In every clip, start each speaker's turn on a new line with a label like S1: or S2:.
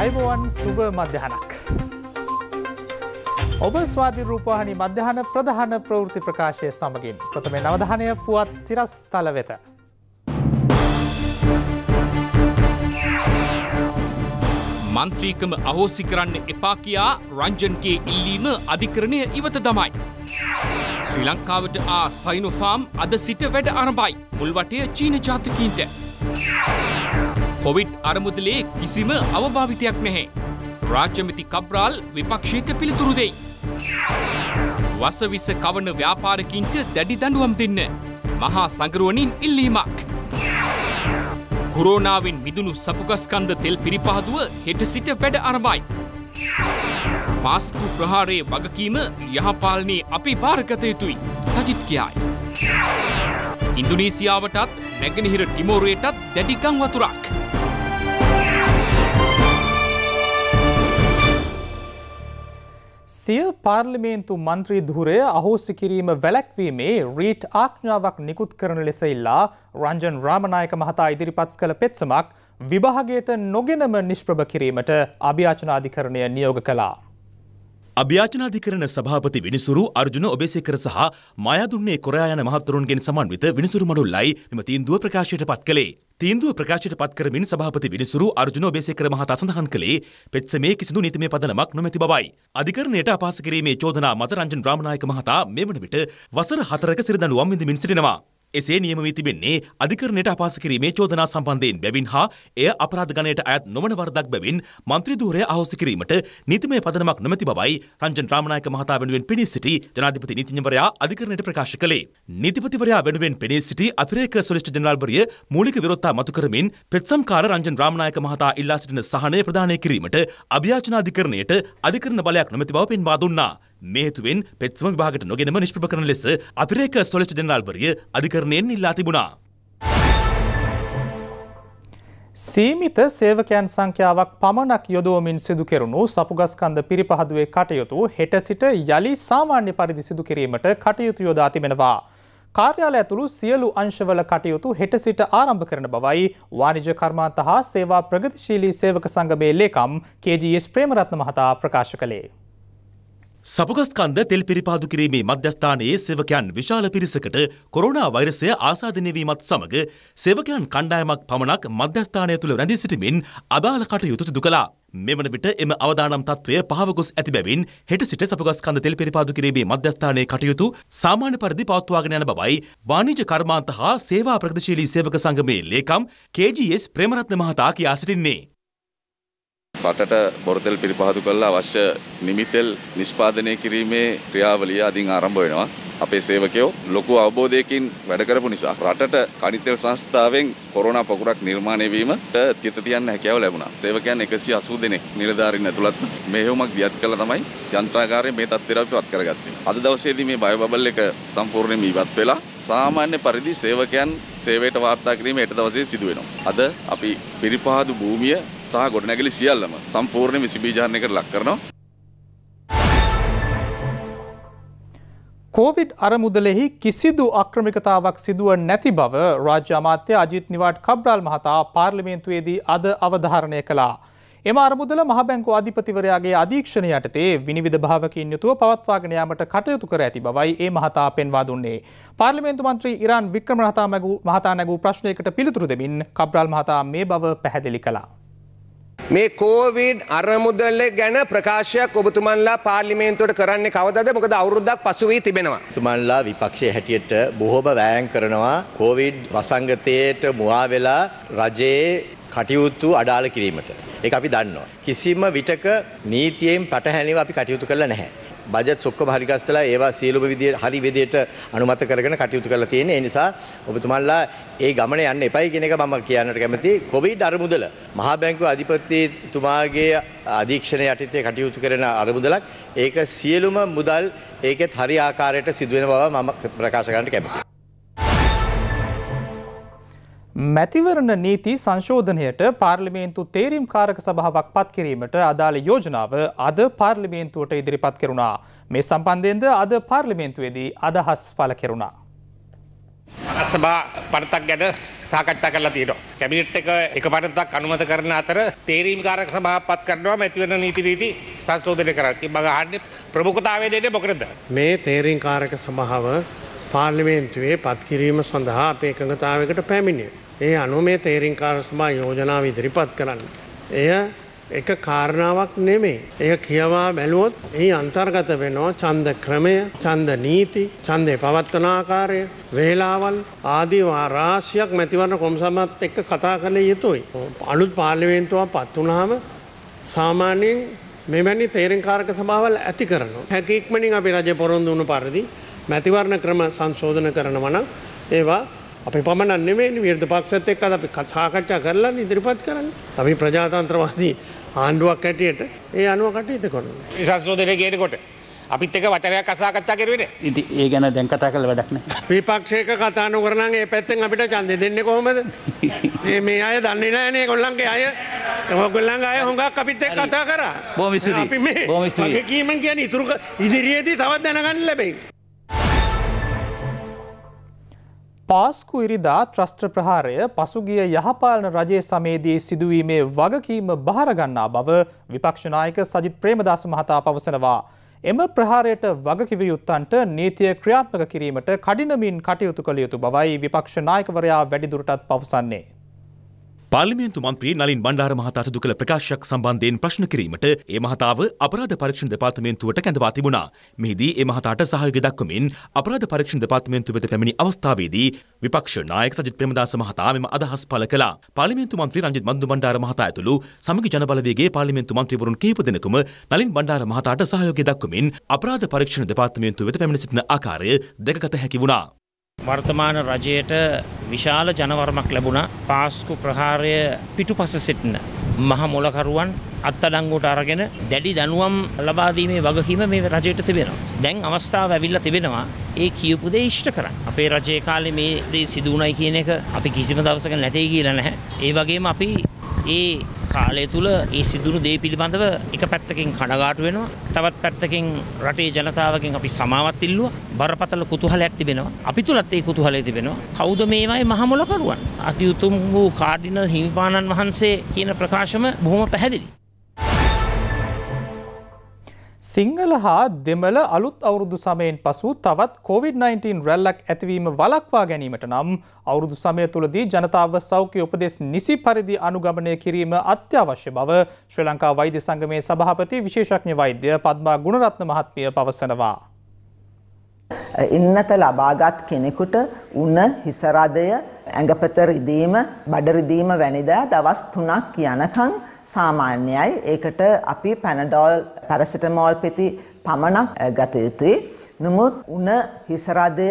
S1: අයිබෝවන් සුභ මධ්‍යහනක්. ඔබ ස්වාධී රූපහනි මධ්‍යහන ප්‍රධාන ප්‍රවෘති ප්‍රකාශය සමගින් ප්‍රථම නවධානය පුවත් සිරස් තල වෙත. මන්ත්‍රීකම අහෝසි කරන්න එපා කියා රංජන්ගේ ඉල්ලීම අධිකරණය ඉවත දමයි. ශ්‍රී ලංකාවට ආ සයිනොෆාම් අද සිට වැඩ අරබයි මුල්වටය චීන ජාතිකීන්ට. කොවිඩ් අරමුදලේ කිසිම අවභාවිතයක් නැහැ. රාජ්‍යමති කබ්රාල් විපක්ෂීට පිළිතුරු දෙයි. වසවිස කවන ව්‍යාපාරකින්ට දැඩි දඩුවම් දෙන්න. මහා සංගරුවනින් ඉල්ලීමක්. කුරෝණාවෙන් මිදුණු සපුගස්කන්ද තෙල් පිරිපහදුව හෙට සිට වැඩ අරමයි. පාස්කු ප්‍රහාරයේ වගකීම යහපාලනයේ අපි භාරගත යුතුයි සජිත් කියයි. ඉන්දුනීසියාවටත් නැගනහිර ටිමෝරයටත් දැඩිගං වතුරක්. සිය පාර්ලිමේන්තු මන්ත්‍රී ධූරය අහෝසි කිරීම වැලැක්වීමේ රීට් ආඥාවක් නිකුත් කරන ලෙස ඉල්ලා රංජන් රාමනායක මහතා ඉදිරිපත් කළ පෙත්සමක් විභාගයට නොගෙනම නිෂ්ප්‍රභ
S2: කිරීමට අභ්‍යාචනාධිකරණය නියෝග කලා. අභ්‍යාචනාධිකරණ සභාපති විනිසුරු අර්ජුන ඔබේසේකර සහ මායාදුන්නේ කොරයා යන මහත්වරුන්ගෙන් සමන්විත විනිසුරු මඩුල්ලයි මෙම තීන්දුව ප්‍රකාශයට පත් කළේ. තීන්දුව ප්‍රකාශයට පත් කරමින් සභාපති විනිසුරු අර්ජුන ඔබේසේකර මහතා සඳහන් කළේ පෙත්සමේ කිසිදු නීතිමය පදනමක් නොමැති බවයි. අධිකරණයට අපහාස කිරීමේ චෝදනා මත රංජන් රාමනායක මහතා මේ වන විට වසර හතරක සිරදඬුවම් විඳමින් සිටිනවා. එසේ නියම වී තිබෙන්නේ අධිකරණයට අපහාස කිරීමේ චෝදනා සම්බන්ධයෙන් බැවින් හා එය අපරාධ ගණයට අයත් නොවන වරදක් බැවින් മന്ത്രി ධූරය අහෝසි කිරීමට නීතිමය පදනමක් නොමැති බවයි රංජන් රාමනායක මහතා වෙනුවෙන් පෙනී සිටි ජනාධිපති නීතිඥවරයා අධිකරණයට ප්‍රකාශ කළේ. නීතිපතිවරයා වෙනුවෙන් පෙනී සිටි අතිරේක සොලිසිටර් ජෙනරාල්වරිය මූලික විරෝධතා මතු කරමින් පෙත්සම්කාර රංජන් රාමනායක මහතා ඉල්ලා සිටින සහනය ප්‍රදානය කිරීමට අභියාචන අධිකරණයට අධිකරණ බලයක් නොමැති බව පෙන්වා දුන්නා. මේ හේතුවෙන් පෙත්සම විභාගට නොගෙනම නිෂ්ප්‍රභ කරන ලෙස අතිරේක සොලිසිටර් ජෙනරාල්වරිය අධිකරණයෙන් ඉල්ලා තිබුණා.
S1: සීමිත සේවකයන් සංඛ්‍යාවක් පමණක් යොදවමින් සිදු කෙරුණු සපුගස්කන්ධ පිරිපහදුවේ කටයුතු හෙට සිට යළි සාමාන්‍ය පරිදි සිදු කිරීමට කටයුතු යොදා තිබෙනවා. කාර්යාල ඇතුළු සියලු අංශවල කටයුතු හෙට සිට ආරම්භ කරන බවයි වාණිජ කර්මාන්ත හා සේවා ප්‍රගතිශීලී සේවක සංගමේ
S2: ලේකම් KGS ප්‍රේමරත්න මහතා ප්‍රකාශ කළේ. සපුගස්කන්ද තෙල් පිරිපාදු කිරීමේ මධ්‍යස්ථානයේ සෙවකයන් විශාල පිරිසකට කොරෝනා වෛරසය ආසාදනය වීමත් සමග සෙවකයන් කණ්ඩායමක් පමණක් මධ්‍යස්ථානය තුළ රැඳී සිටමින් අදාළ කටයුතු සිදු කළා. මෙවන විට එම අවදානම් තත්ත්වය පහව ගොස් ඇති බැවින් හෙට සිට සපුගස්කන්ද තෙල් පිරිපාදු කිරීමේ මධ්‍යස්ථානයේ කටයුතු සාමාන්‍ය පරිදි පවත්වාගෙන යන බවයි වාණිජ කර්මාන්ත හා සේවා ප්‍රගතිශීලී සේවක සංගමේ ලේකම් KGS ප්‍රේමරත්න මහතා කියා සිටින්නේ. රටට බොරතෙල් පිරිපහදු කරලා අවශ්‍ය නිමිතෙල් නිෂ්පාදනය කිරීමේ ක්‍රියාවලිය අදින් ආරම්භ වෙනවා. අපේ සේවකයෝ ලොකු අවබෝධයකින් වැඩ කරපු නිසා රටට කනිතෙල් සංස්ථාවෙන් කොරෝනා පොකුරක් නිර්මාණය වීමට තිත තියන්න හැකියාව ලැබුණා. සේවකයන් 180 දෙනෙක් නිලධාරීන් ඇතුළත් මෙහෙයුමක් දියත් කළා තමයි යන්ත්‍රාගාරයේ මේ තත්ත්වයට අපි වත් කරගත්තේ. අද දවසේදී මේ බයෝ බබල් එක සම්පූර්ණයෙන්ම ඉවත් වෙලා සාමාන්‍ය පරිදි සේවකයන් සේවයට වාර්තා කිරීම හෙට දවසේ සිදු වෙනවා. අද අපි පිරිපහදු භූමිය සහ ගොඩනැගිලි සියල්ලම සම්පූර්ණ විසිබීජාරණයකට ලක් කරනවා.
S1: කෝවිඩ් අරමුදලෙහි කිසිදු අක්‍රමිකතාවක් සිදුව නැති බව රාජ්‍ය අමාත්‍ය අජිත් නිවාට් කබ්්‍රාල් මහතා පාර්ලිමේන්තුවේදී අද අවධාරණය කළා. එම අරමුදල මහබැංකු අධිපතිවරයාගේ අධීක්ෂණ යටතේ විනිවිධ භාවකින් යුතුව පවත්වාගෙනයාමට කටයුතු කර ඇති බවයි ඒ මහතා පෙන්වා දුන්නේ. පාර්ලිමේන්තු මන්ත්‍රී ඉරන් වික්‍රම මහතා නැගූ ප්‍රශ්නයකට පිළිතුරු දෙමින් කබ්්‍රාල් මහතා මේ බව පැහැදිලි කලා. මේ
S3: කෝවිඩ් අරමුදල ගැන ප්‍රකාශයක් ඔබතුමන්ලා පාර්ලිමේන්තුවට කරන්නේ කවදද මොකද අවුරුද්දක් පසු වී තිබෙනවා. තුමන්ලා විපක්ෂයේ හැටියට බොහෝම වෑයම් කරනවා කෝවිඩ් වසංගතයට මුවා වෙලා රජයේ කටයුතු අඩාල කිරීමට. ඒක අපි දන්නවා. කිසිම විටක නීතියෙන් පටහැනිව අපි කටයුතු කරලා නැහැ. බජට් ඔක්කොම හරි ගස්සලා ඒවා සියලුම විදියට හරි විදියට අනුමත කරගෙන කටයුතු කරලා තියෙන්නේ. ඒ නිසා ඔබතුමාලා ඒ ගමන යන්න එපයි කියන එක මම කියන්නට කැමතියි. කොවිඩ් අරමුදල මහා බැංකුව අධිපතිතුමාගේ අධීක්ෂණ යටතේ කටයුතු කරන අරමුදලක් ඒක සියලුම මුදල් ඒකෙත් හරි ආකාරයට සිදුවෙන බව මම ප්‍රකාශ කරන්න කැමතියි.
S1: මැතිවරණ නීති සංශෝධනයට පාර්ලිමේන්තු තේරීම් කාරක සභාවක් පත් කිරීමට අදාළ යෝජනාව අද පාර්ලිමේන්තුවට ඉදිරිපත් කෙරුණා. මේ සම්බන්ධයෙන්ද අද පාර්ලිමේන්තුවේදී අදහස් පල කෙරුණා. අනස්සභා පනතක් ගැන සාකච්ඡා කරලා තියෙනවා. කැබිනට් එක එක පනතක් අනුමත කරන අතර තේරීම් කාරක සභාව පත් කරනවා මැතිවරණ නීති රීති සංශෝධනය කරන්නේ. මම අහන්නේ ප්‍රමුඛතාවය දෙන්නේ මොකද?
S3: මේ තේරීම් කාරක සභාව පාර්ලිමේන්තුවේ පත් කිරීම සඳහා අප එකඟතාවයකට පැමිණේ. ඒ අනුව මේ තේරින්කාර සභා යෝජනාව ඉදිරිපත් කරන්න. එය එක කාරණාවක් නෙමේ. එය කියවා බැලුවොත් එහි අන්තර්ගත වෙනවා ඡන්ද ක්‍රමය, ඡන්ද නීති, ඡන්දේ පවත්වන ආකාරය, වේලාවල් ආදී රාශියක් මැතිවරණ කොමසමත් එක්ක කතා කළ යුතුයි. අලුත් පාර්ලිමේන්තුවක් පත් වුණාම සාමාන්‍යයෙන් මෙවැනි තේරෙන්කාරක සභාවල් ඇති කරනවා. හැකි ඉක්මනින් අපි රජ පොරොන්දු වුණු පරිදි මැතිවරණ ක්‍රම සංශෝධන කරනවා නම් ඒවා අපි පමණක් නෙමෙයි විරුද්ධ පක්ෂත් එක්ක අපි සාකච්ඡා කරලා ඉදිරිපත් කරන්නේ. අපි ප්‍රජාතන්ත්‍රවාදී ආණ්ඩුවක් ඇටියට ඒ අනුව කටයුතු කරනවා.
S1: මේ සංශෝධනය කියනකොට අපිත් එක වචනයක් අසාකච්ඡා කරුවේ
S3: ඉති ඒ ගැන දැන් කතා කළ වැඩක් නෑ විපක්ෂයක කතා නොකර නම් ඒ පැත්තෙන් අපිට ඡන්දෙ දෙන්නේ කොහමද මේ මේ අය දන්නේ නෑ නේ ගොල්ලන්ගේ අය ඔයගොල්ලන්ගේ අය හුඟක් අපිත් එක්ක කතා කරා බොහොම ස්තුතියි බොහොම ස්තුතියි මගේ කීමෙන් කියන්නේ ඉතුරු ඉදිරියේදී තවත් දැනගන්න ලැබෙයි
S1: පාස්කු ඉරිදා ත්‍රස්ත්‍ර ප්‍රහාරය පසුගිය යහපාලන රජය සමේදී සිදුවීමේ වගකීම බහරගන්නා බව විපක්ෂනායක සජිත් ප්‍රේමදාස මහතා පවසනවා. එම ප්‍රහාරයට වගකිවයුත්තන්ට නීතිය ක්‍රියාත්මක කිරීමට කඩිනමින් කටයුතු කළ යුතු බවයි විපක්ෂනායකවරයා වැඩිදුරටත් පවසන්නේ.
S2: පාර්ලිමේන්තු මන්ත්‍රී නලින් බණ්ඩාර මහතා සිදු කළ ප්‍රකාශයක් සම්බන්ධයෙන් ප්‍රශ්න කිරීමට ඒ මහතාව අපරාධ පරීක්ෂණ දෙපාර්තමේන්තුවට කැඳවා තිබුණා. මෙහිදී ඒ මහතාට සහයෝගය දක්වමින් අපරාධ පරීක්ෂණ දෙපාර්තමේන්තුව වෙත පැමිණි අවස්ථාවේදී විපක්ෂ නායක සජිත් ප්‍රේමදාස මහතා මෙම අදහස් පළ කළා. පාර්ලිමේන්තු මන්ත්‍රී රංජිත් මන්දු බණ්ඩාර මහතා ඇතුළු සමගි ජනබලවේගයේ පාර්ලිමේන්තු මන්ත්‍රීවරුන් කිහිප දෙනෙකුම නලින් බණ්ඩාර මහතාට සහයෝගය දක්වමින් අපරාධ පරීක්ෂණ දෙපාර්තමේන්තුව වෙත පැමිණ සිටින ආකාරය දැකගත හැකි වුණා. වර්තමාන රජයට විශාල
S3: ජනවර්මක් ලැබුණා පාස්කු ප්‍රහාරය පිටුපස සිටින මහ මොලකරුවන් අත්තඩංගුවට අරගෙන දැඩි දනුවම් ලබාදීමේ වගකීම මේ රජයට තිබෙනවා. දැන් අවස්ථාව ඇවිල්ලා තිබෙනවා ඒ කියපු දේ ඉෂ්ට කරන්න. අපේ රජයේ කාලේ මේ දේ සිදු වුණයි කියන එක අපි කිසිම දවසක නැtei කියලා නැහැ. ඒ වගේම අපි ඒ කාලය තුළ ඒ සිදුරු දේ පිළිබඳව එක පැත්තකින් කඩගාටු වෙනවා තවත් පැත්තකින් රටේ ජනතාවකින් අපි සමාවත් ඉල්ලුව බරපතල කුතුහලයක් තිබෙනවා අපි තුලත් ඒ කුතුහලය තිබෙනවා කවුද මේවායි මහමොලකරුවන් අති උතුම් වූ කාඩිනල් හිමිපාණන් වහන්සේ කියන ප්‍රකාශම බොහොම පැහැදිලි
S1: සිංහල හා දෙමළ අලුත් අවුරුදු සමයෙන් පසු තවත් COොVID-19 රැල්ලක් ඇතිවීම වලක්වා ගැනීමට නම් අවුරුදු සමය තුළදී ජනතාව සෞඛ්‍ය උපදෙස් නිසි පරිදි අනුගමනය කිරීම අත්‍යවශ්‍ය බව ශ්‍රී ලංකා වෛද්‍ය සංගමේ සභහපති විශේෂඥ වෛද්‍ය පද්මා ගුණරත්න මහත්මිය පවසනවා.
S4: ඉන්නත ලබාගත් කෙනෙකුට උන්න හිසරදය ඇඟපතරිදීම බඩරිදීම වැනිදෑ දවස් තුනක් යනකං සාමාන්‍යයි. ඒකට අපි පැනඩෝල් පැරසිටමෝල් පෙති පමණක් ගත යුතුයි. නමුත් උණ හිසරදය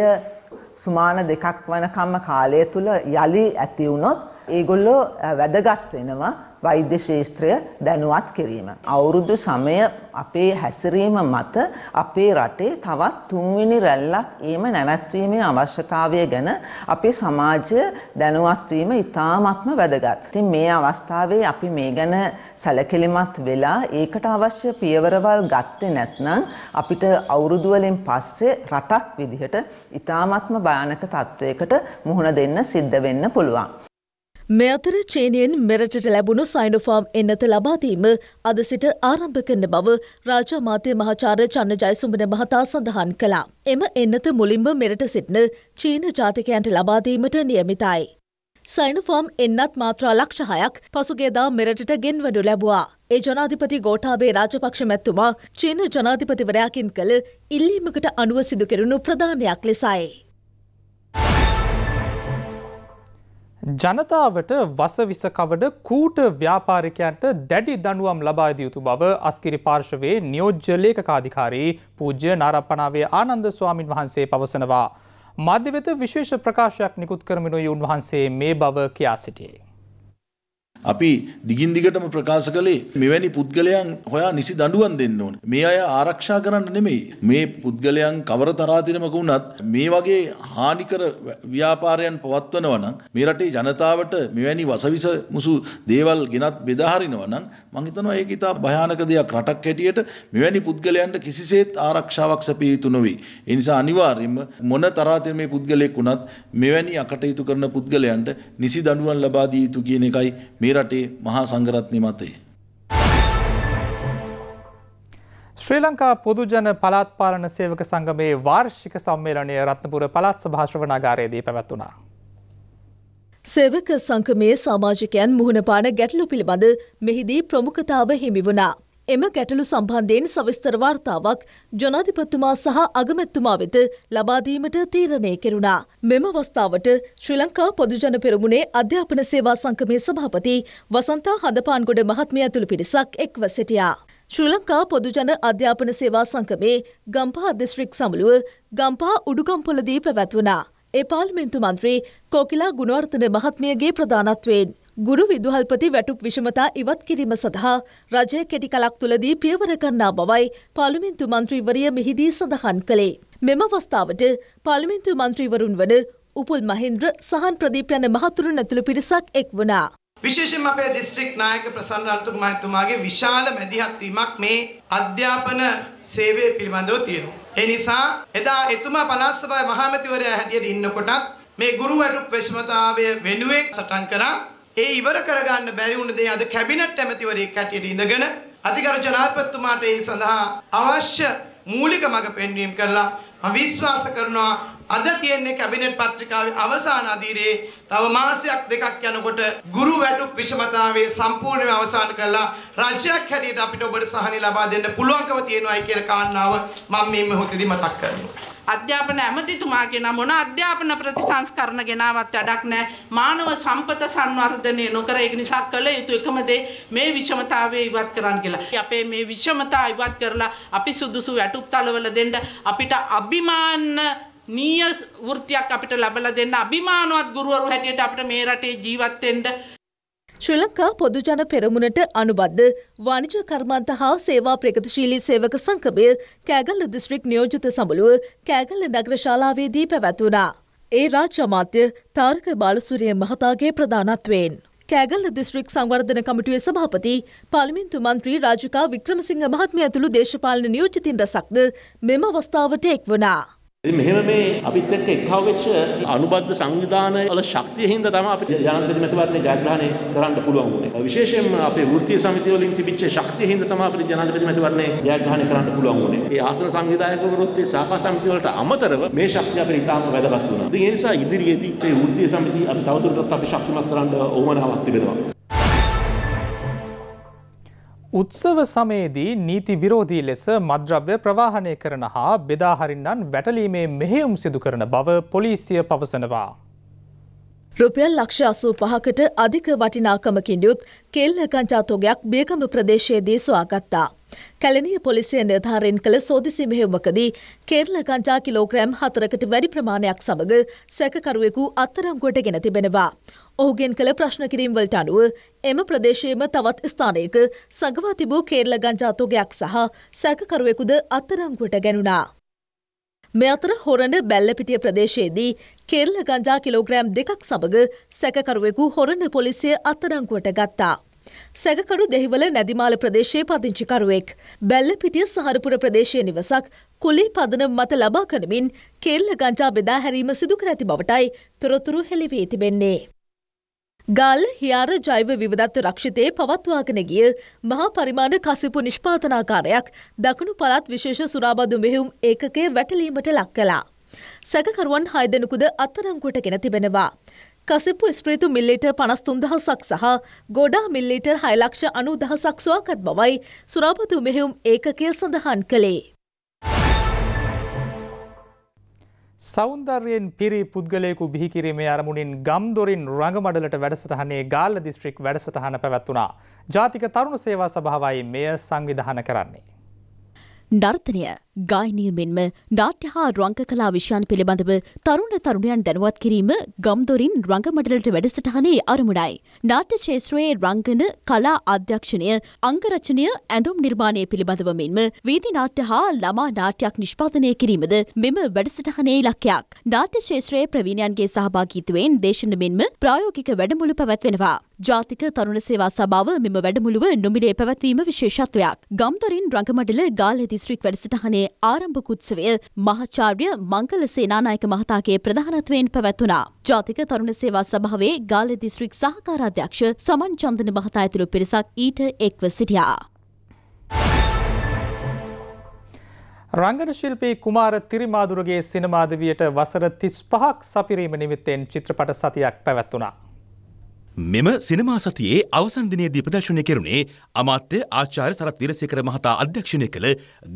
S4: සුමාන දෙකක් වනකම්ම කාලය තුළ යළි ඇති වුණොත් ඒගොල්ලෝ වැදගත් වෙනවා. වෛද්‍ය ශාස්ත්‍රය දැනුවත් කිරීම. අවුරුදු සමය අපේ හැසිරීම මත අපේ රටේ තවත් තුන්වෙනි රැල්ලක් ඒම නැවැත්වීමේ අවශ්‍යතාවය ගැන අපේ සමාජය දැනුවත් වීම ඉතාමත්ම වැදගත්. ඉතින් මේ අවස්ථාවේ අපි මේ ගැන සැලකිලිමත් වෙලා ඒකට අවශ්‍ය පියවරවල් ගත්තේ නැත්නම් අපිට අවුරුදු වලින් පස්සේ රටක් විදිහට ඉතාමත්ම භයානක තත්ත්වයකට මුහුණ දෙන්න සිද්ධ වෙන්න පුළුවන්. මේ අතර චීනයෙන් මෙරටට ලැබුණු සයිනොෆාම් එන්නත ලබාදීම අද සිට ආරම්භ කරන බව රාජා මාතය මහාචාර්ය චන්න ජයසුම්බන මහතා සඳහන් කළා. එම එන්නත මුලින්ම මෙරට සිටින චීන ජාතිකයන්ට ලබාදීමට නියමිතයි. සයිනොෆාම් එන්නත් මාත්‍රා ලක්ෂ හයක් පසුගේදා මෙරටට ගෙන්වඩු ලැබවා. ඒ ජනාධිපති ගෝටාබේ රාජපක්ෂ මැත්තුමා චීන ජනාධිපතිවරයාකින් කළ ඉල්ලීමකට අනුව සිදු කෙරුණු ප්‍රධානයක් ලෙසයි.
S1: ජනතාවට වසවිස කවඩ කූට ව්‍යාපාරිකයන්ට දැඩි දඩුවම් ලබාද යුතු බව අස්කිරි පාර්ශවයේ නියෝජ්ජලේකකාධිකාරී පූජ්‍ය නාරපනාවේ ආනන්ද ස්වාමින් වහන්සේ පවසනවා. මධ්‍යවෙත විශේෂ ප්‍රකාශයක් නිකුත් කරමිනුයි උන්වහන්සේ මේ බව කියා සිටියේ.
S2: අපි දිගින් දිගටම ප්‍රකාශ කළේ මෙවැනි පුද්ගලයන් හොයා නිසි දඬුවම් දෙන්න ඕන. මේ අය ආරක්ෂා කරන්න නෙමෙයි. මේ පුද්ගලයන් කවර තරාතිරමක වුණත් මේ වගේ හානිකර ව්‍යාපාරයන් පවත්වනවා නම් මේ රටේ ජනතාවට මෙවැනි වසවිස මුසු දේවල් ගෙනත් බෙදා හරිනවා නම් මම හිතනවා ඒක ඉතා භයානක දෙයක් රටක් හැටියට මෙවැනි පුද්ගලයන්ට කිසිසේත් ආරක්ෂාවක් සැපිය යුතු නොවේ. ඒ නිසා අනිවාර්යයෙන්ම මොන තරාතිරමේ පුද්ගලයෙක් වුණත් මෙවැනි අකටයුතු කරන පුද්ගලයන්ට නිසි දඬුවම් ලබා දිය යුතු කියන එකයි මේ මේ රටේ මහා සංඝරත්නය මතේ.
S1: ශ්‍රී ලංකා පොදුජන පළාත් පාලන සේවක සංගමයේ වාර්ෂික සම්මේලනය රත්නපුර පළාත් සභාශ්‍රවනාගාරයේදී පැවැත්වුණා.
S4: සේවක සංගමයේ සමාජිකයන් මුහුණපාන ගැටලු පිළිබඳ මෙහිදී ප්‍රමුඛතාව හිමි වුණා. එම ගැටලු සම්බන්ධයෙන් සවිස්තර වාර්තාවක් ජනාධිපතිතුමා සහ අගමැත්තුමා වෙත ලබාදීමට තීරණය කෙරුණා. මෙම අවස්ථාවට ශ්‍රී ලංකා පොදුජන පෙරමුණේ අධ්‍යාපන සේවා සංකමේ සභාපති වසන්තා හඳපාන්ගොඩ මහත්මිය ඇතුළු පිරිසක් එක්ව සිටියා. ශ්‍රී ලංකා පොදුජන අධ්‍යාපන සේවා සංකමේ ගම්පා දිස්ත්‍රික් සමළුව ගම්පා උඩුගම්පොලදී පැවැත්වනා. ඒ පාර්ලිමේන්තු මන්ත්‍රී කෝකිලා ගුණවර්ධන මහත්මියගේ ප්‍රධානත්වයෙන් ගුරු විදුහල්පති වැටුප් විෂමතා ඉවත් කිරීම සඳහා රජය කෙටි කලක් තුළදී පියවර ගන්නා බවයි පාලිමින්තු මන්ත්‍රීවරිය මෙහිදී සඳහන් කළේ. මෙම අවස්ථාවට පාලිමින්තු මන්ත්‍රීවරුන් වන උපුල් මහින්ද්‍ර සහන් ප්‍රදීප යන මහතුරුන් ඇතුළු පිරිසක් එක් වුණා.
S3: විශේෂයෙන් අපේ දිස්ත්‍රික් නායක ප්‍රසන්න රණතුංග මහතුමාගේ විශාල මැදිහත් වීමක් මේ අධ්‍යාපන සේවය පිළිබඳව තියෙනවා. ඒ නිසා එදා එතුමා පළාත් සභාවේ මහාමැතිවරයා හැටියට ඉන්නකොටත් මේ ගුරු වැඩුප් විෂමතාවය වෙනුවෙන් සටන් කරා ඒ ඉවර කරගන්න බැරි වුණ දේ අද කැබිනට් ඇමතිවරයෙක් හැටියට ඉඳගෙන අධිකරු ජනාධිපතිතුමාට ඒ සඳහා අවශ්‍ය මූලික මඟ පෙන්වීම කරලා මම විශ්වාස කරනවා අද තියෙන්නේ කැබිනට් පත්‍රිකාවේ අවසාන අදියරේ තව මාසයක් දෙකක් යනකොට ගුරු වැටුප් විෂමතාවේ සම්පූර්ණයෙන්ම අවසන් කරලා රාජ්‍යයක් හැටියට අපිට ඔබට සහනය ලබා දෙන්න පුළුවන්කම තියෙනවායි කියන කාරණාව මම මේ මොහොතේදී මතක්
S1: කරනවා. අධ්‍යාපන ඇමතිතුමාගේ නම් මොන අධ්‍යාපන ප්‍රතිසංස්කරණ ගෙනාවත් වැඩක් නැහැ. මානව සම්පත සංවර්ධනය නොකර ඒක නිසා කළ යුතු එකම දේ මේ විෂමතාවය ඉවත් කරන්න කියලා. අපේ මේ විෂමතාව ඉවත් කරලා අපි සුදුසු වැටුප් තලවල දෙන්න අපිට අභිමාන නීය වෘත්තියක් අපිට ලබලා දෙන්න අභිමානවත් ගුරුවරු හැටියට අපිට මේ රටේ ජීවත් වෙන්න
S4: ශ්‍රී ලංකා පොදුජන පෙරමුණට අනුබද්ධ වාණිජ කර්මාන්ත හා සේවා ප්‍රගතිශීලී සේවක සංකමය කෑගල්ල දිස්ත්‍රික් නියෝජිත සමුළුව කෑගල්ල නගර ශාලාවේදී පැවැත්වුණා. ඒ රාජ්‍ය අමාත්‍ය තාරක බාලසූරිය මහතාගේ ප්‍රධානත්වයෙන්. කෑගල්ල දිස්ත්‍රික් සංවර්ධන කමිටුවේ සභාපති පාර්ලිමේන්තු මන්ත්‍රී රාජිකා වික්‍රමසිංහ මහත්මිය ඇතුළු දේශපාලන නියෝජිතින් රැසක්ද මෙම අවස්ථාවට එක් වුණා.
S2: ඉතින් මෙහෙම මේ අපිත් එක්ක එක්හව වෙච්ච අනුබද්ධ සංවිධාන වල ශක්තිය හින්දා තමයි අපිට ජනාධිපති මැතිවරණේ ජයග්‍රහණය කරන්න පුළුවන් වුනේ. විශේෂයෙන්ම අපේ වෘත්තීය සමිතිය වලින් තිබිච්ච ශක්තිය හින්දා තමයි අපිට ජනාධිපති මැතිවරණේ ජයග්‍රහණය කරන්න පුළුවන් වුනේ. ඒ ආසන සංවිධායකවරුත් ඒ සභා සමිතිය වලට අමතරව මේ ශක්තිය අපිට ඉතාම වැදගත් වුණා. ඉතින් ඒ නිසා ඉදිරියේදී මේ වෘත්තීය සමිතිය අපි තවදුරටත් අපි ශක්තිමත් කරන්න ඕමනාවක් තිබෙනවා.
S1: උත්සව සමයේදී නීති විරෝධී ලෙස මද්‍රව්‍ය ප්‍රවාහනය කරන හා බෙදාහරින්නන් වැටලීමේ මෙහෙයුම් සිදු කරන බව පොලිසිය පවසනවා.
S4: රුපියල් ලක්ෂ අසූ පහකට අධික වටිනාකමකින් යුත් කෙල්ල කංචාතෝගයක් බේකම ප්‍රදේශයේදී ස්වාගත්තා. කැලණිය පොලිසිය නිර්ධාරයෙන් කළ සෝදිසි මෙහෙයුමකදී කේරළ ගංජා කිලෝග්‍රෑම් හතරකට වැඩි ප්‍රමාණයක් සමග සැකකරුවෙකු අත්තරංගුවට ගෙන තිබෙනවා. ඔහුගෙන් කළ ප්‍රශ්න කිරීම්වලට අනුව එම ප්‍රදේශයේම තවත් ස්ථානයක සඟවා තිබූ කේරළ ගංජාතුගයක් සහ සැකකරුවෙකුද අත්තරංගුවට ගැනුණා. මෙ අතර හොරණ බැල්ලපිටිය ප්‍රදේශයේදී කේරළ ගංජා කිලෝග්‍රෑම් දෙකක් සමග සැකකරුවෙකු හොරණ පොලිසිය අත්තරංගුවට ගත්තා. සැකකරු දෙහිවල නැදිමාල ප්‍රදේශයේ පදිංචිකරුවෙක්. බැල්ලපිටිය සහරපුර ප්‍රදේශය නිවසක් කුලි පදනම් මත ලබා කරමින් කෙල්ල ගංජා බෙදා හැරීම සිදු කර ඇති බවටයි තොරතුරු හෙළිවී තිබෙන්නේ. ගල් හියාර ජෛව විවදත්ව රක්ෂිතය පවත්වාගෙන ගිය මහා පරිමාණ කසිපු නිෂ්පාතනාකාරයක් දකුණු පළත් විශේෂ සුරාබදු මෙහෙුම් ඒකකය වැටලීමට ලක් කලා. සැකකරුවන් හයදෙනකුද අත්තරංකුටගෙන තිබෙනවා. කසිප්පු ස්ප්‍රේතු මිල්ලිටර් පනස් තුන්දහසක් සහ ගොඩා මිල්ලිටර් හයලක්ෂ අනු දහසක් ස්වාකත් බවයි සුරාපතු මෙහෙුම් ඒකකය සඳහන් කළේ.
S1: සෞන්දර්යෙන් පිරි පුද්ගලයකු බිහිකිරීමේ අරමුණින් ගම්දොරින් රඟමඩලට වැඩසටහනේ ගාල්ල දිස්ත්‍රික් වැඩසටහන පැවැත්වුණා. ජාතික තරුණ සේවා සභාවයි මෙය සංවිධාන කරන්නේ.
S4: නර්තනය ගායනය මෙන්ම නාට්‍ය හා රංග කලා විෂයන් පිළිබඳව තරුණ තරුණයන් දැනුවත් කිරීම ගම්දොරින් රංගමඩලට වැඩසටහනේ අරමුණයි. නාට්‍ය ශේත්‍රයේ රංගන කලා අධ්‍යක්ෂණය අංගරචනය ඇඳුම් නිර්මාණය පිළිබඳව මෙන්ම වීදි නාට්‍ය හා ළමා නාට්‍යයක් නිෂ්පාදනය කිරීමද මෙම වැඩසටහනේ ඉලක්කයක්. නාට්‍ය ශේත්‍රයේ ප්‍රවීණයන්ගේ සහභාගීත්වයෙන් දේශන මෙන්ම ප්‍රායෝගික වැඩමුළු පැවැත්වෙනවා. ජාතික තරුණ සේවා සභාව මෙම වැඩමුළුව නොමිලේ පැවැත්වීම විශේෂත්වයක්. ගම්දොරින් රංගමඩල ගාල්ල දිස්ත්‍රික් වැඩසටහනේ ආරම්භකුත්සවය මහාචාර්ය මංකල සේනානායක මහතාගේ ප්‍රධානත්වයෙන් පැවැත්වුණා. ජාතික තරුණ සේවා සභාවේ ගාල්ල දිස්ත්‍රික් සහකාරාධ්‍යක්ෂ සමන් චන්දන මහතා ඇතුළු පිරිසක් ඊට එක්ව සිටියා.
S1: රංගන ශිල්පී කුමාර තිරිමාදුරගේ සිනමාදවියට වසර 35ක් සපිරීම නිමිත්තෙන් චිත්‍රපට සතියක් පැවැත්වුණා.
S2: මෙම සිනමා සතියේ අවසන් දිනයේදී ප්‍රදර්ශනය කෙරුණේ අමාත්‍ය ආචාර්ය සරත් වීරසේකර මහතා අධ්‍යක්ෂණය කළ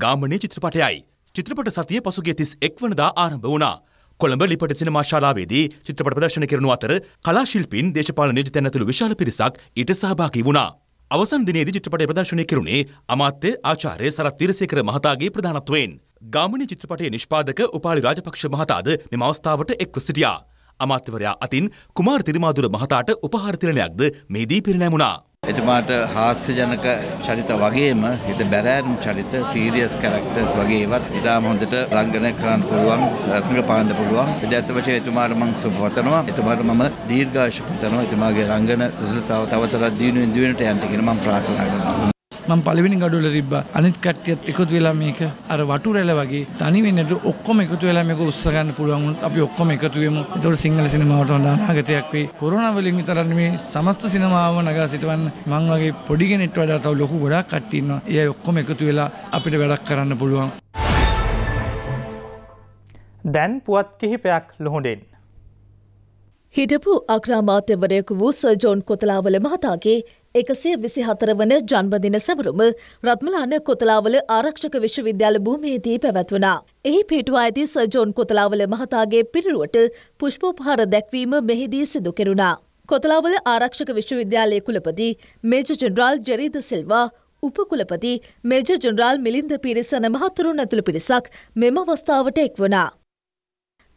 S2: ගාමණී චිත්‍රපටයයි. චිත්‍රපට සතිය පසුගිය 31 වනදා ආරම්භ වුණා. කොළඹ ලිපට සිනමා ශාලාවේදී චිත්‍රපට ප්‍රදර්ශන කරනු අතර කලා ශිල්පීන් දේශපාලන නියෝජිතයන් ඇතුළු විශාල පිරිසක් ඊට සහභාගී වුණා. අවසන් දිනයේදී චිත්‍රපටය ප්‍රදර්ශනය කෙරුණේ අමාත්‍ය ආචාර්ය සරත් වීරසේකර මහතාගේ ප්‍රධානත්වයෙන්. ගාමණී චිත්‍රපටයේ නිෂ්පාදක උපාලි රාජපක්ෂ මහතාද මෙම අවස්ථාවට එක්ව සිටියා. අමාත්‍යවරයා අතින් කුමාර් තිරිමාදුර මහතාට උපහාර තිරණයක්ද මෙහිදී පිරිනැමුණා. එතුමාට හාස්‍යජනක චරිත වගේම හිත බැරෑරුම් චරිත සීරියස් කැරක්ටර්ස් වගේවත් ඉතාම හොඳට රංගනය කරන්න
S3: පුළුවන් රත්නක පාන්න පුළුවන් ඇත්ත වශයෙන් එතුමාට මං සුපවතනවා එතුමාට මම දීර්ඝාෂ පතනවා එතුමාගේ රංගන කුසලතාව තව තවත් දියුණුවෙන් දියුණුවට යන්න කියන මම ප්‍රාර්ථනා කරනවා මම පළවෙනි ගඩොල තිබ්බා. අනිත් කට්ටියත් එකතු වෙලා මේක අර වටු රැළ වගේ තනි වෙන්නේ නැතුව ඔක්කොම එකතු වෙලා මේක උස්ස ගන්න පුළුවන් වුණත් අපි ඔක්කොම එකතු වෙමු. ඒතකොට සිංහල සිනමාවට හොඳ අනාගතයක් වෙයි. කොරෝනා වලින් විතරක් නෙමේ සමස්ත සිනමාවම නගා සිටවන්න මං වගේ පොඩි කෙනෙක්ට වඩා තව ලොකු ගොඩක් කට්ටිය
S1: ඉන්නවා. ඒ ඔක්කොම එකතු වෙලා අපිට වැඩක් කරන්න පුළුවන්.
S4: දැන් පුවත්
S1: කිහිපයක් ලොහොඩෙන්.
S4: හිටපු අක්‍රාමාත්‍යවරයෙකු වූ සර්ජෝන් කොතලාවල මහතාගේ එකසිය විසි හතර වන ජන්මදින සැමරුම රත්මලාන කොතලාවල ආරක්ෂක විශ්වවිද්‍යාල භූමයේදී පැවැත්වනා. එහි පිටුවා ඇති සජෝන් කොතලාවල මහතාගේ පිරිරුවට පුෂ්පෝපහාර දැක්වීම මෙහිදී සිදු කෙරුණා. කොතලාවල ආරක්ෂක විශ්වවිද්‍යාලය කුලපති මේජ ජෙනරාල් ජරීද සිල්වා උපකුලපති මේජ ජෙනරාල් මිලින්ද පිරිසන මහතුරුන් ඇතුළු පිරිසක් මෙම අවස්ථාවට එක් වනා.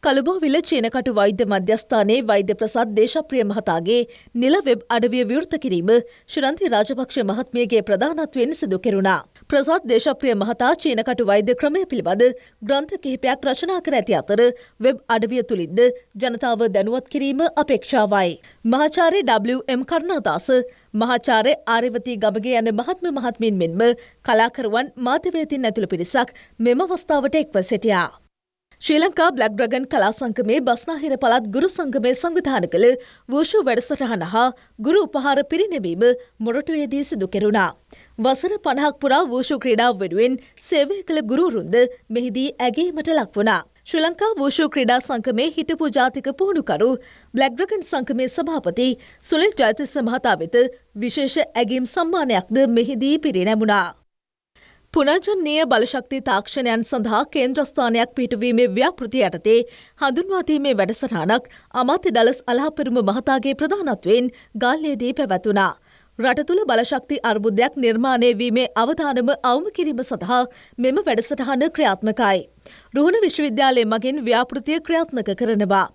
S4: කළුබෝවිල චීනකටු වෛද්‍ය මධ්‍යස්ථානයේ වෛද්‍ය ප්‍රසත් දේශප්‍රිය මහතාගේ නිල වෙබ් අඩවිය විවෘත කිරීම ශ්‍රන්ති රාජපක්ෂ මහත්මියගේ ප්‍රධානත්වයෙන් සිදු කෙරුණා. ප්‍රසත් දේශප්‍රිය මහතා චීනකටු වෛද්‍ය ක්‍රමය පිළිබඳ ග්‍රන්ථ කිහිපයක් රචනා කර ඇති අතර වෙබ් අඩවිය තුළින්ද ජනතාව දැනුවත් කිරීම අපේක්ෂාවයි. මහාචාර්ය WM කරුණාදාස මහාචාර්ය ආරවතී ගමගේ යන මහත්ම මහත්මින් මෙන්ම කලාකරුවන් මාධ්‍යවේතින් ඇතුළු පිරිසක් මෙම අවස්ථාවට එක්ව සිටියා. ශ්‍රී ලංකා බ්ලක් ඩ්‍රගන් කලා සංගමේ බස්නාහිර පළත් ගුරු සංගමය සංවිධාන කළ වූෂූ වැඩසටහන හා ගුරු උපහාර පිරිනැවීම මොරටුවේදී සිදු කෙරුණා. වසර පණහක් පුරා වූෂූ ක්‍රීඩාව වෙනුවෙන් සේවය කළ ගුරුරුන්ද මෙහිදී ඇගේීමට ලක් වුණා. ශ්‍රී ලංකා වූෂූ ක්‍රීඩා සංකමේ හිටපු ජාතික පුහුණුකරු බ්ලක්්ඩ්‍රගන් සංකමේ සභාපති සුලෙල් ජයතිස්ස මහතා වෙත විශේෂ ඇගීම් සම්මානයක්ද මෙහිදී පිරිනැමුණා. පුනර්ජනීය බලශක්ති තාක්ෂණයන් සඳහා කේන්ද්‍රස්ථානයක් පිටවීමේ ව්‍යාපෘති යටතේ හඳුන්වාදීමේ වැඩසටහනක් අමාත්‍ය ඩලස් අලහපෙරුම මහතාගේ ප්‍රධානත්වයෙන් ගල්ලේදී පැවැතුණා. රට තුළ බලශක්ති අර්බුදයක් නිර්මාණය වීමේ අවධානම අවම කිරීම සඳහා මෙම වැඩසටහන ක්‍රියාත්මකයි. රුහුණ විශ්වවිද්‍යාලය මගින් ව්‍යාපෘතිය ක්‍රියාත්මක කරනවා.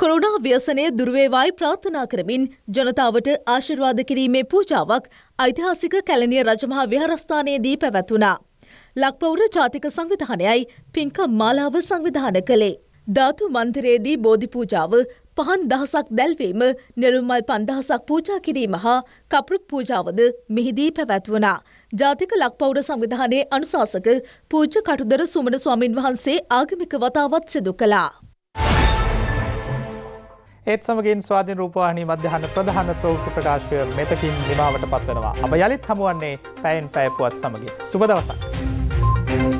S4: කොරුණා ව්‍යසනය දුර්වේවායි ප්‍රාර්ථනා කරමින් ජනතාවට ආශිර්වාද කිරීමේ පූජාවක් ඓතිහාසික කැලණිය රජමහා විහාරස්ථානයේදී පැවැත්වුණා. ලක්පවුර ජාතික සංවිධානයයි පින්කම් මාලාව සංවිධාන කළේ. ධාතු මන්දිරයේදී බෝධි පූජාව පහන් දහසක් දැල්වීම නෙළුම්මල් පන්දහසක් පූජා කිරීම හා කපෘක් පූජාවද මෙහිදී පැවැත්වනා. ජාතික ලක්පවුර සංවිධානයේ අනුශාසක පූජ කටුදර සුමන ස්වාමින් වහන්සේ ආගමික වතාවත් සිදු කළා.
S1: ඒත් සමගින් ස්වාධීන රූපවාහිනී මධ්‍යහන ප්‍රධාන ප්‍රවෘත්ති ප්‍රකාශය මෙතකින් නිමාවට පත්වනවා. අප යළිත් හමුවන්නේ පැයෙන් පැය පුවත් සමගින්. සුබ දවසක්.